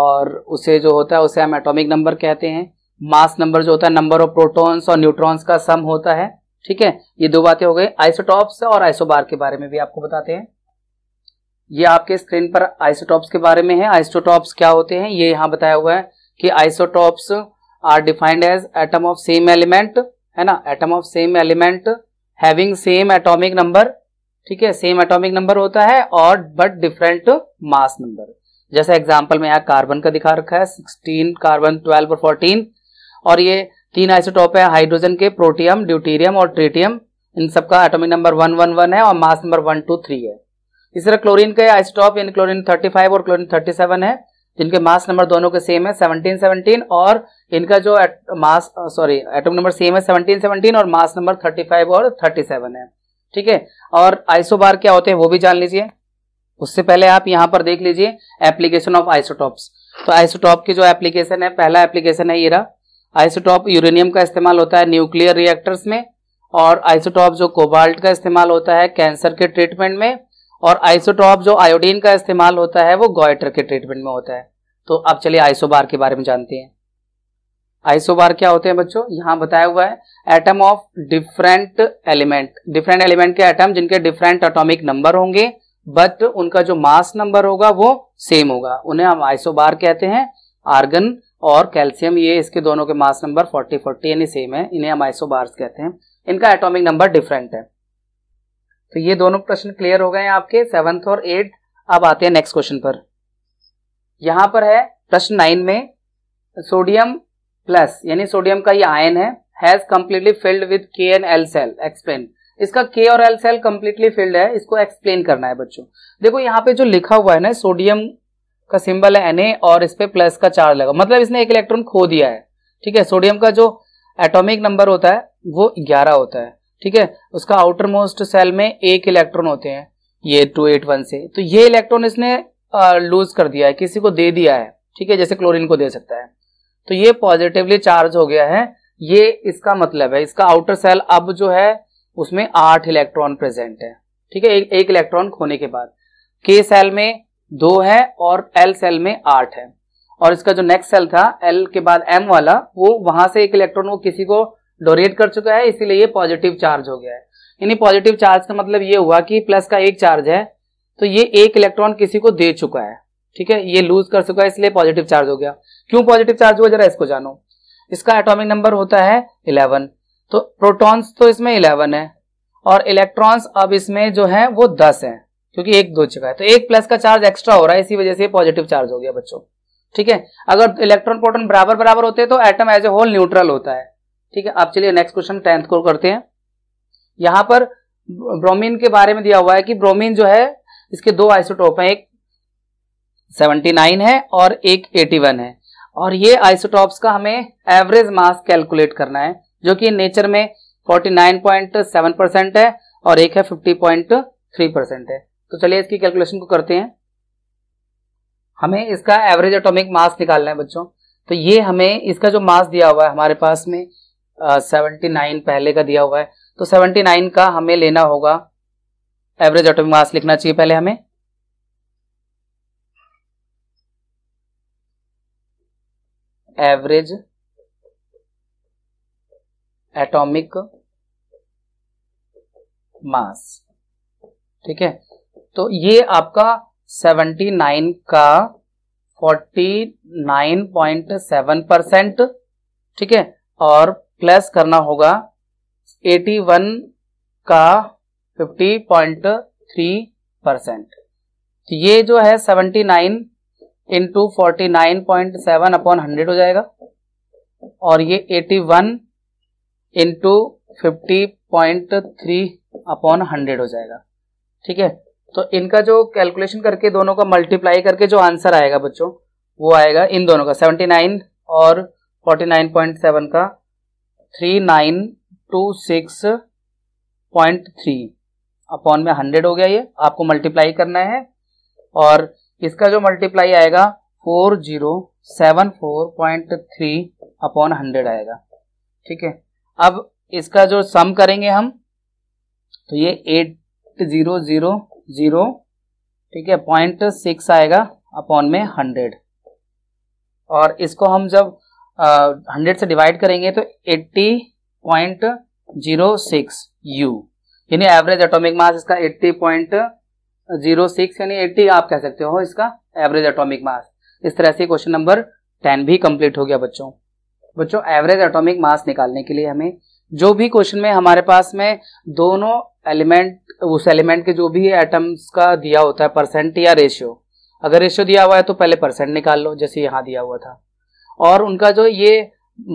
और उसे जो होता है उसे हम एटॉमिक नंबर कहते हैं मास नंबर जो होता है नंबर ऑफ प्रोटॉन्स और न्यूट्रॉन्स का सम होता है ठीक है ये दो बातें हो गई आइसोटॉप्स और आइसोबार के बारे में भी आपको बताते हैं ये आपके स्क्रीन पर आइसोटॉप्स के बारे में है आइसोटॉप्स क्या होते हैं ये यहाँ बताया हुआ है कि isotopes are defined as atom of same element है ना atom of same element having same atomic number ठीक है सेम एटॉमिक नंबर होता है और बट डिफरेंट मास नंबर जैसे एग्जांपल में यहाँ कार्बन का दिखा रखा है 16 कार्बन 12 और और ये तीन आइसोटॉप है हाइड्रोजन के प्रोटियम ड्यूटीरियम और ट्रिटियम इन सबका atomic number one one one है और mass number one two three है इस तरह क्लोरीन के आइसोटॉप इन क्लोरिन थर्टी फाइव और क्लोरिन थर्टी सेवन है जिनके मास नंबर दोनों के सेम है सेवनटीन सेवनटीन और इनका जो mass sorry atom number same है सेवनटीन सेवनटीन और मास नंबर थर्टी फाइव और थर्टी सेवन है ठीक है और आइसोबार क्या होते हैं वो भी जान लीजिए उससे पहले आप यहाँ पर देख लीजिए एप्लीकेशन ऑफ आइसोटॉप्स तो आइसोटॉप की जो एप्लीकेशन है पहला एप्लीकेशन है ये रहा आइसोटॉप यूरेनियम का इस्तेमाल होता है न्यूक्लियर रिएक्टर्स में और आइसोटॉप जो कोबाल्ट का इस्तेमाल होता है कैंसर के ट्रीटमेंट में और आइसोटॉप जो आयोडीन का इस्तेमाल होता है वो गोयटर के ट्रीटमेंट में होता है तो अब चलिए आइसोबार के बारे में जानते हैं आइसोबार क्या होते हैं बच्चों यहां बताया हुआ है atom of different element different element के एटम जिनके डिफरेंट एटॉमिक नंबर होंगे बट उनका जो मास नंबर होगा वो सेम होगा उन्हें हम आइसोबार कहते हैं आर्गन और कैल्शियम ये इसके दोनों के मास नंबर 40 40 यानी सेम है इन्हें हम आइसोबार्स कहते हैं इनका एटॉमिक नंबर डिफरेंट है तो ये दोनों प्रश्न क्लियर हो गए आपके सेवंथ और एट्थ अब आते हैं नेक्स्ट क्वेश्चन पर यहां पर है प्रश्न नाइन में सोडियम प्लस यानी सोडियम का ये आयन है has completely filled with K and L shell explain इसका के और एल सेल कंप्लीटली फिल्ड है इसको एक्सप्लेन करना है बच्चों देखो यहाँ पे जो लिखा हुआ है ना सोडियम का सिंबल है Na और इस पर प्लस का चार्ज लगा मतलब इसने एक इलेक्ट्रॉन खो दिया है ठीक है सोडियम का जो एटॉमिक नंबर होता है वो 11 होता है ठीक है उसका आउटर मोस्ट सेल में एक इलेक्ट्रॉन होते हैं ये 281 से तो ये इलेक्ट्रॉन इसने लूज कर दिया है किसी को दे दिया है ठीक है जैसे क्लोरीन को दे सकता है तो ये पॉजिटिवली चार्ज हो गया है ये इसका मतलब है इसका आउटर सेल अब जो है उसमें आठ इलेक्ट्रॉन प्रेजेंट है ठीक है एक इलेक्ट्रॉन खोने के बाद के सेल में दो है और एल सेल में आठ है और इसका जो नेक्स्ट सेल था एल के बाद एम वाला वो वहां से एक इलेक्ट्रॉन वो किसी को डोनेट कर चुका है इसीलिए ये पॉजिटिव चार्ज हो गया है यानी पॉजिटिव चार्ज का मतलब ये हुआ कि प्लस का एक चार्ज है तो ये एक इलेक्ट्रॉन किसी को दे चुका है ठीक है ये लूज कर चुका है इसलिए पॉजिटिव चार्ज हो गया क्यों पॉजिटिव चार्ज हुआ जरा इसको जानो इसका एटॉमिक नंबर होता है इलेवन तो प्रोटॉन्स तो इसमें इलेवन है और इलेक्ट्रॉन्स अब इसमें जो है वो दस है क्योंकि एक दो जगह है तो एक प्लस का चार्ज एक्स्ट्रा हो रहा है इसी वजह से पॉजिटिव चार्ज हो गया बच्चों ठीक है अगर इलेक्ट्रॉन प्रोटोन बराबर बराबर होते हैं तो atom as a whole neutral होता है ठीक है आप चलिए नेक्स्ट क्वेश्चन टेंथ को करते हैं यहां पर ब्रोमीन के बारे में दिया हुआ है कि ब्रोमीन जो है इसके दो आइसोटोप हैं एक 79 है और एक 81 है और ये आइसोटॉप्स का हमें एवरेज मास कैलकुलेट करना है जो कि नेचर में 49.7 परसेंट है और एक है 50.3 परसेंट है तो चलिए इसकी कैलकुलेशन को करते हैं हमें इसका एवरेज एटॉमिक मास निकालना है बच्चों तो ये हमें इसका जो मास दिया हुआ है हमारे पास में सेवेंटी नाइन पहले का दिया हुआ है तो सेवेंटी नाइन का हमें लेना होगा एवरेज एटॉमिक मास लिखना चाहिए पहले हमें एवरेज एटॉमिक मास ठीक है तो ये आपका 79 का 49.7 परसेंट ठीक है और प्लस करना होगा 81 का 50.3 परसेंट तो ये जो है 79 into forty nine point seven upon hundred हो जाएगा और ये eighty one into fifty point three upon hundred हो जाएगा ठीक है तो इनका जो कैलकुलेशन करके दोनों का मल्टीप्लाई करके जो आंसर आएगा बच्चों वो आएगा इन दोनों का 79 और 49.7 का 3926.3 अपॉन में 100 हो गया ये आपको मल्टीप्लाई करना है और इसका जो मल्टीप्लाई आएगा 4074.3 अपॉन 100 आएगा ठीक है अब इसका जो सम करेंगे हम तो ये एट जीरो जीरो जीरो ठीक है पॉइंट सिक्स आएगा अपॉन में हंड्रेड और इसको हम जब हंड्रेड से डिवाइड करेंगे तो eighty point zero six u यानी एवरेज एटॉमिक मास इसका एट्टी पॉइंट जीरो सिक्स यानी एट्टी आप कह सकते हो इसका एवरेज एटॉमिक मास इस तरह से क्वेश्चन नंबर टेन भी कंप्लीट हो गया बच्चों बच्चों एवरेज एटॉमिक मास निकालने के लिए हमें जो भी क्वेश्चन में हमारे पास में दोनों एलिमेंट उस एलिमेंट के जो भी एटम्स का दिया होता है परसेंट या रेशियो अगर रेशियो दिया हुआ है तो पहले परसेंट निकाल लो जैसे यहाँ दिया हुआ था और उनका जो ये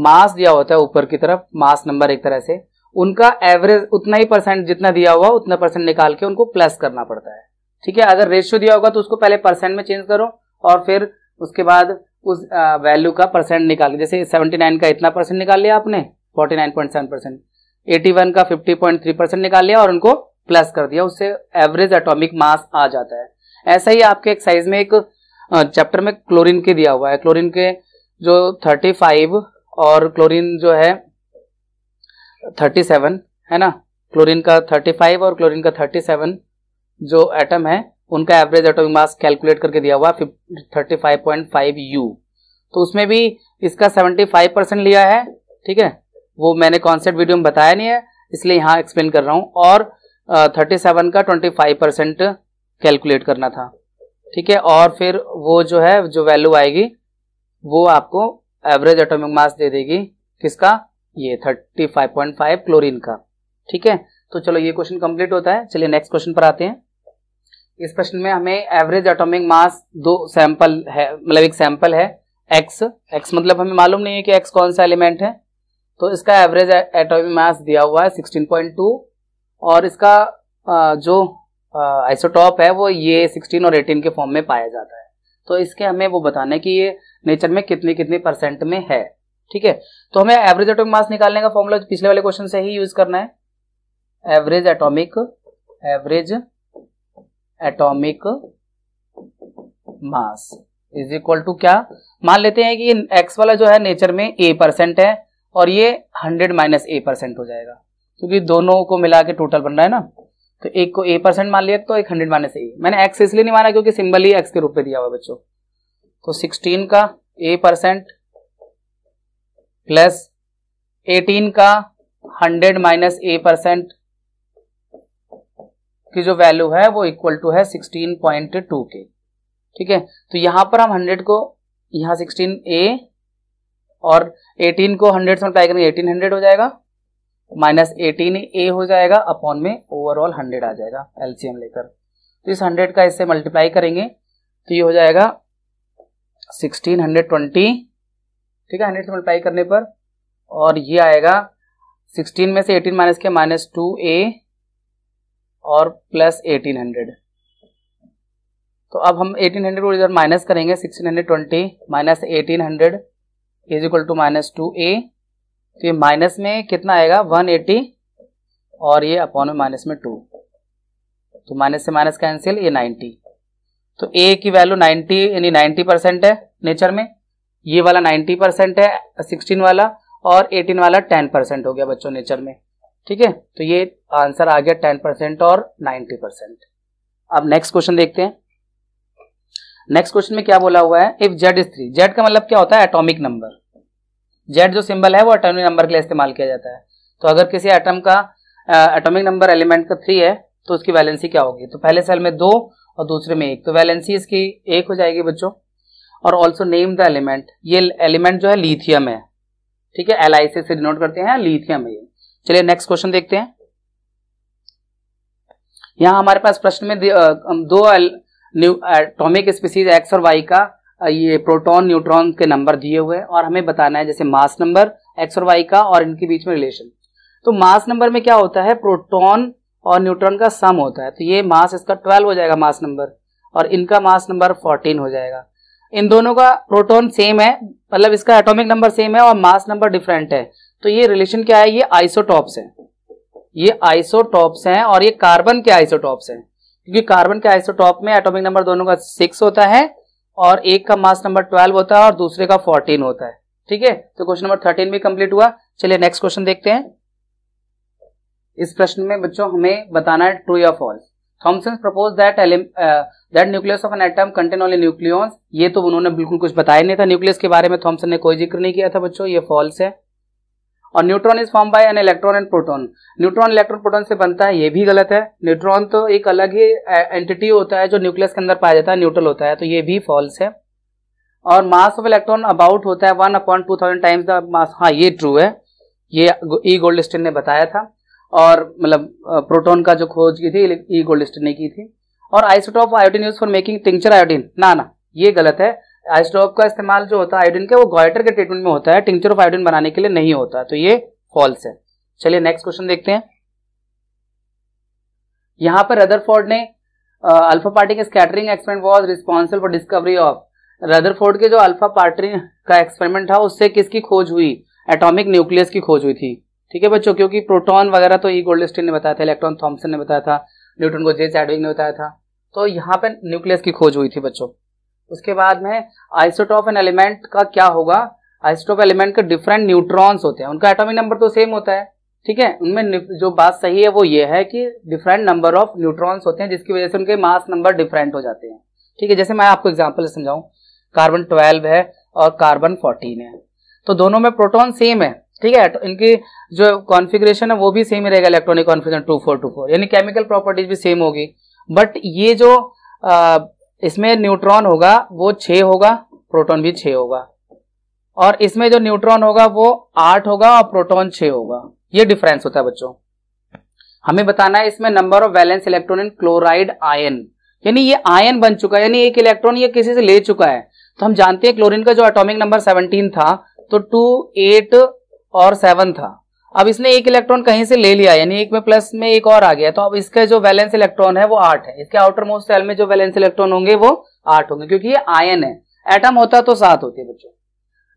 मास दिया होता है ऊपर की तरफ मास नंबर एक तरह से उनका एवरेज उतना ही परसेंट जितना दिया हुआ उतना परसेंट निकाल के उनको प्लस करना पड़ता है ठीक है अगर रेशियो दिया होगा तो उसको पहले परसेंट में चेंज करो और फिर उसके बाद उस वैल्यू का परसेंट निकाल जैसे सेवेंटी नाइन का इतना परसेंट निकाल लिया आपने फोर्टी नाइन का फिफ्टी परसेंट निकाल लिया और उनको प्लस कर दिया उससे एवरेज एटोमिक मास आ जाता है ऐसा ही आपके साइज में एक चैप्टर में क्लोरीन के दिया हुआ है क्लोरीन के जो 35 और क्लोरीन जो है 37 है ना क्लोरीन का 35 और क्लोरीन का 37 जो एटम है उनका एवरेज एटॉमिक मास कैलकुलेट करके दिया हुआ thirty five point five u तो उसमें भी इसका 75 परसेंट लिया है ठीक है वो मैंने कॉन्सेप्ट वीडियो में बताया नहीं है इसलिए यहाँ एक्सप्लेन कर रहा हूँ और थर्टी सेवन का ट्वेंटी फाइव परसेंट कैलकुलेट करना था ठीक है और फिर वो जो है जो वैल्यू आएगी वो आपको एवरेज एटोमिक मास दे देगी किसका ये thirty five point five chlorine का ठीक है तो चलो ये क्वेश्चन कंप्लीट होता है चलिए नेक्स्ट क्वेश्चन पर आते हैं इस प्रश्न में हमें एवरेज एटॉमिक मास दो सैंपल है मतलब एक सैंपल है एक्स एक्स मतलब हमें मालूम नहीं है कि एक्स कौन सा एलिमेंट है तो इसका एवरेज एटॉमिक मास दिया हुआ है 16.2 और इसका जो आइसोटॉप है वो ये 16 और 18 के फॉर्म में पाया जाता है तो इसके हमें वो बताना है कि ये नेचर में कितने कितने परसेंट में है ठीक है तो हमें एवरेज एटॉमिक मास निकालने का फॉर्मूला पिछले वाले क्वेश्चन से ही यूज करना है average atomic average atomic mass is equal to क्या मान लेते हैं कि एक्स वाला जो है नेचर में ए परसेंट है और ये हंड्रेड माइनस ए परसेंट हो जाएगा क्योंकि दोनों को मिला के टोटल बन रहा है ना तो एक को ए परसेंट मान लिया तो एक हंड्रेड माइनस ए मैंने एक्स इसलिए नहीं माना क्योंकि सिंबल ही एक्स के रूप में दिया हुआ बच्चों तो सिक्सटीन का ए परसेंट प्लस एटीन का हंड्रेड माइनस ए परसेंट की जो वैल्यू है वो इक्वल टू है सिक्सटीन पॉइंट टू के ठीक है तो यहां पर हम हंड्रेड को यहां सिक्सटीन ए और 18 को 100 से मल्टीप्लाई करेंगे 1800 हो जाएगा माइनस एटीन ए हो जाएगा अपॉन में ओवरऑल हंड्रेड आ जाएगा एलसीएम लेकर तो इस हंड्रेड का इससे मल्टीप्लाई करेंगे तो ये हो जाएगा सिक्सटीन हंड्रेड ट्वेंटी ठीक है हंड्रेड से मल्टीप्लाई करने पर और ये आएगा सिक्सटीन में से एटीन माइनस के माइनस टू ए और प्लस एटीन हंड्रेड तो अब हम एटीन हंड्रेड को इधर माइनस करेंगे sixteen hundred twenty minus eighteen hundred is equal to minus two a तो ये माइनस में कितना आएगा वन एटी और ये अपॉन में माइनस में टू तो माइनस से माइनस कैंसिल ये नाइन्टी तो ए की वैल्यू नाइन्टी यानी नाइन्टी परसेंट है नेचर में ये वाला नाइन्टी परसेंट है सिक्सटीन वाला और एटीन वाला टेन परसेंट हो गया बच्चों नेचर में ठीक है तो ये आंसर आ गया टेन परसेंट और नाइनटी परसेंट अब नेक्स्ट क्वेश्चन देखते हैं नेक्स्ट क्वेश्चन में क्या बोला हुआ है if Z is three Z का मतलब क्या होता है एटॉमिक नंबर जेड जो सिंबल है वो एटॉमिक नंबर के लिए इस्तेमाल किया जाता है तो अगर किसी एटम का एटॉमिक नंबर एलिमेंट का थ्री है तो उसकी वैलेंसी क्या होगी तो पहले सेल में दो और दूसरे में एक तो वैलेंसी इसकी एक हो जाएगी बच्चों और ऑल्सो नेम द एलिमेंट ये एलिमेंट जो है लिथियम है ठीक है एल आई सी से डिनोट करते हैं लिथियम है ये चलिए नेक्स्ट क्वेश्चन देखते हैं यहां हमारे पास प्रश्न में दो एटॉमिक स्पीसीज एक्स और वाई का ये प्रोटॉन न्यूट्रॉन के नंबर दिए हुए हैं और हमें बताना है जैसे मास नंबर एक्स और वाई का और इनके बीच में रिलेशन तो मास नंबर में क्या होता है प्रोटॉन और न्यूट्रॉन का सम होता है तो ये मास इसका ट्वेल्व हो जाएगा मास नंबर और इनका मास नंबर फोर्टीन हो जाएगा इन दोनों का प्रोटोन सेम है मतलब इसका एटोमिक नंबर सेम है और मास नंबर डिफरेंट है तो ये रिलेशन क्या है ये आइसोटॉप्स हैं ये आइसोटॉप्स हैं और ये कार्बन के आइसोटॉप्स हैं क्योंकि कार्बन के आइसोटॉप में एटॉमिक नंबर दोनों का सिक्स होता है और एक का मास नंबर ट्वेल्व होता है और दूसरे का फोर्टीन होता है ठीक है तो क्वेश्चन नंबर थर्टीन भी कंप्लीट हुआ चलिए नेक्स्ट क्वेश्चन देखते हैं इस प्रश्न में बच्चों हमें बताना है ट्रू या false Thomson propose that that nucleus of an atom contain only nucleus ये तो उन्होंने बिल्कुल कुछ बताया नहीं था न्यूक्लियस के बारे में थॉमसन ने कोई जिक्र नहीं किया था बच्चों ये फॉल्स है और neutron is form by an electron and proton neutron electron proton से बनता है ये भी गलत है न्यूट्रॉन तो एक अलग ही एंटिटी होता है जो न्यूक्लियस के अंदर पाया जाता है न्यूट्रल होता है तो ये भी फॉल्स है और मास ऑफ इलेक्ट्रॉन अबाउट होता है one upon two thousand times the mass हाँ ये ट्रू है ये ई गोल्ड स्टेन ने बताया था और मतलब प्रोटोन का जो खोज की थी ई गोल्ड स्टेन ने की थी और isotope iodine use for making tincture iodine ना ना ये गलत है आइसलोप का इस्तेमाल जो होता है आयोडीन का वो गॉयटर के ट्रीटमेंट में होता है टिंचर ऑफ आयोडीन बनाने के लिए नहीं होता तो ये फॉल्स है चलिए नेक्स्ट क्वेश्चन देखते हैं यहां पर रदरफोर्ड ने अल्फा पार्टी के scattering experiment was responsible for discovery of Rutherford के जो अल्फा पार्टी का एक्सपेरिमेंट था उससे किसकी खोज हुई एटॉमिक न्यूक्लियस की खोज हुई थी ठीक है बच्चों क्योंकि प्रोटॉन वगैरह तो ई e. गोल्डस्टीन ने बताया था इलेक्ट्रॉन थॉमसन ने बताया था न्यूटन को जे चैडविक ने बताया था तो यहाँ पर न्यूक्लियस की खोज हुई थी बच्चों उसके बाद में आइसोटॉप एन एलिमेंट का क्या होगा आइसोटॉप एलिमेंट के डिफरेंट न्यूट्रॉन्स होते हैं उनका एटॉमिक नंबर तो सेम होता है ठीक है उनमें जो बात सही है वो ये है कि डिफरेंट नंबर ऑफ न्यूट्रॉन्स होते हैं जिसकी वजह से उनके मास नंबर डिफरेंट हो जाते हैं ठीक है जैसे मैं आपको एग्जाम्पल समझाऊं कार्बन ट्वेल्व है और कार्बन फोर्टीन है तो दोनों में प्रोटोन सेम है ठीक है तो इनकी जो कॉन्फ़िगरेशन है वो भी सेम ही रहेगा electronic configuration two four two four यानी केमिकल प्रॉपर्टीज भी सेम होगी बट ये जो इसमें न्यूट्रॉन होगा वो छ होगा प्रोटॉन भी छः होगा और इसमें जो न्यूट्रॉन होगा वो आठ होगा और प्रोटॉन छ होगा ये डिफरेंस होता है बच्चों हमें बताना है इसमें number of valence electron in chloride ion यानी ये आयन बन चुका है यानी एक इलेक्ट्रॉन ये किसी से ले चुका है तो हम जानते हैं क्लोरीन का जो एटॉमिक नंबर 17 था तो टू एट और सेवन था अब इसने एक इलेक्ट्रॉन कहीं से ले लिया यानी एक में प्लस में एक और आ गया तो अब इसका जो वैलेंस इलेक्ट्रॉन है वो आठ है इसके आउटर मोस्ट सेल में जो वैलेंस इलेक्ट्रॉन होंगे वो आठ होंगे क्योंकि ये आयन है एटम होता तो सात होती है बच्चों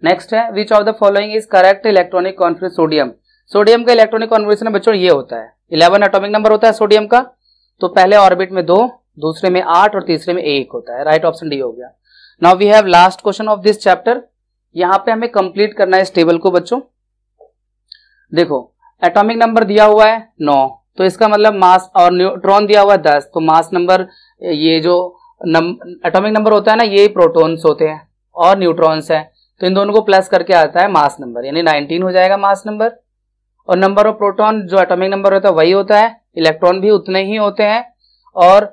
नेक्स्ट है which of the following is correct electronic conference sodium sodium का इलेक्ट्रॉनिक कॉन्फ्रेंस बच्चों ये होता है इलेवन एटॉमिक नंबर होता है सोडियम का तो पहले ऑर्बिट में दो दूसरे में आठ और तीसरे में एक होता है राइट ऑप्शन डी हो गया now we have last question of this chapter यहाँ पे हमें कंप्लीट करना है इस टेबल को बच्चों देखो एटॉमिक नंबर दिया हुआ है नौ तो इसका मतलब मास और न्यूट्रॉन दिया हुआ है दस तो मास नंबर ये जो नंबर एटॉमिक नंबर होता है ना ये प्रोटॉन्स होते हैं और न्यूट्रॉन्स हैं तो इन दोनों को प्लस करके आता है मास नंबर यानी नाइनटीन हो जाएगा मास नंबर और नंबर ऑफ प्रोटोन जो एटोमिक नंबर होता है वही होता है इलेक्ट्रॉन भी उतने ही होते हैं और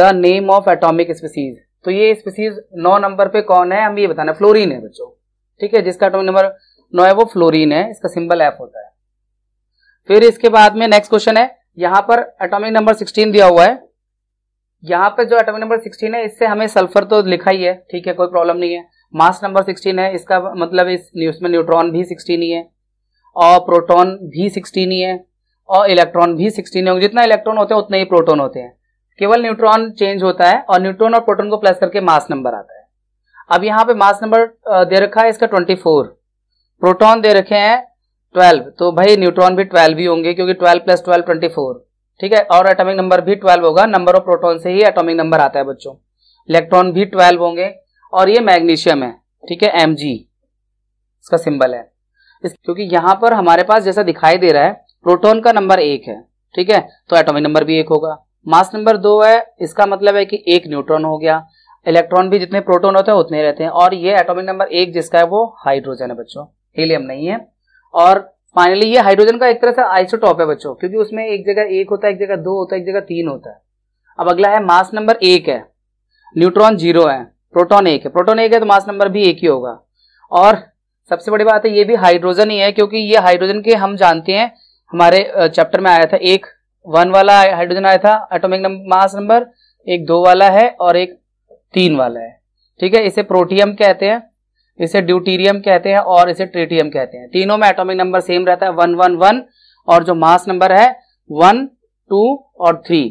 the name of atomic species तो ये स्पीसीज नौ नंबर पे कौन है हम ये बताना फ्लोरीन है बच्चों ठीक है जिसका एटॉमिक नंबर है वो है इसका सिंबल एफ होता है फिर इसके बाद में नेक्स्ट क्वेश्चन है यहां पर एटॉमिक नंबर 16 दिया हुआ है यहां पर जो एटॉमिक नंबर 16 है इससे हमें सल्फर तो लिखा ही है ठीक है कोई प्रॉब्लम नहीं है मास नंबर 16 है इसका मतलब इस न्यूज में न्यूट्रॉन भी 16 ही है और प्रोटॉन भी 16 ही है और इलेक्ट्रॉन भी 16 ही होंगे जितना इलेक्ट्रॉन होते हैं उतने ही प्रोटोन होते हैं केवल न्यूट्रॉन चेंज होता है और न्यूट्रॉन और प्रोटोन को प्लस करके मास नंबर आता है अब यहाँ पे मास नंबर दे रखा है इसका फोर प्रोटॉन दे रखे हैं ट्वेल्व तो भाई न्यूट्रॉन भी ट्वेल्व ही होंगे क्योंकि twelve plus twelve twenty four ठीक है और एटॉमिक नंबर भी ट्वेल्व होगा नंबर ऑफ प्रोटॉन से ही एटॉमिक नंबर आता है बच्चों इलेक्ट्रॉन भी ट्वेल्व होंगे और ये मैग्नीशियम है ठीक है एम इसका सिंबल है क्योंकि यहां पर हमारे पास जैसा दिखाई दे रहा है प्रोटोन का नंबर एक है ठीक है तो एटोमिक नंबर भी एक होगा मास नंबर दो है इसका मतलब है कि एक न्यूट्रॉन हो गया इलेक्ट्रॉन भी जितने प्रोटॉन होते हैं उतने रहते हैं और ये एटॉमिक नंबर एक जिसका है वो हाइड्रोजन है बच्चों हीलियम नहीं है और फाइनली ये हाइड्रोजन का एक तरह से आइसोटॉप है बच्चों क्योंकि उसमें एक जगह एक होता है एक जगह दो होता है एक जगह तीन होता है अब अगला है मास नंबर एक है न्यूट्रॉन जीरो है प्रोटॉन एक है प्रोटॉन एक है तो मास नंबर भी एक ही होगा और सबसे बड़ी बात है ये भी हाइड्रोजन ही है क्योंकि ये हाइड्रोजन के हम जानते हैं हमारे चैप्टर में आया था एक वन वाला हाइड्रोजन आया था एटोमिक मास नंबर एक दो वाला है और एक तीन वाला है ठीक है इसे प्रोटियम कहते हैं इसे ड्यूटीरियम कहते हैं और इसे ट्रिटियम कहते हैं तीनों में एटॉमिक नंबर सेम रहता है वन वन वन और जो मास नंबर है वन टू और थ्री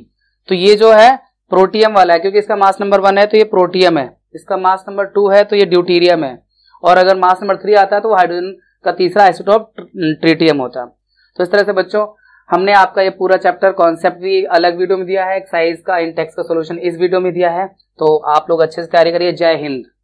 तो ये जो है प्रोटियम वाला है क्योंकि इसका मास नंबर वन है तो ये प्रोटियम है इसका मास नंबर टू है तो ये ड्यूटीरियम है और अगर मास नंबर थ्री आता है तो हाइड्रोजन का तीसरा आइसोटॉप ट्रिटियम होता है तो इस तरह से बच्चों हमने आपका ये पूरा चैप्टर कॉन्सेप्ट भी अलग वीडियो में दिया है एक्साइज का इंटेक्स का सोल्यूशन इस वीडियो में दिया है तो आप लोग अच्छे से तैयारी करिए जय हिंद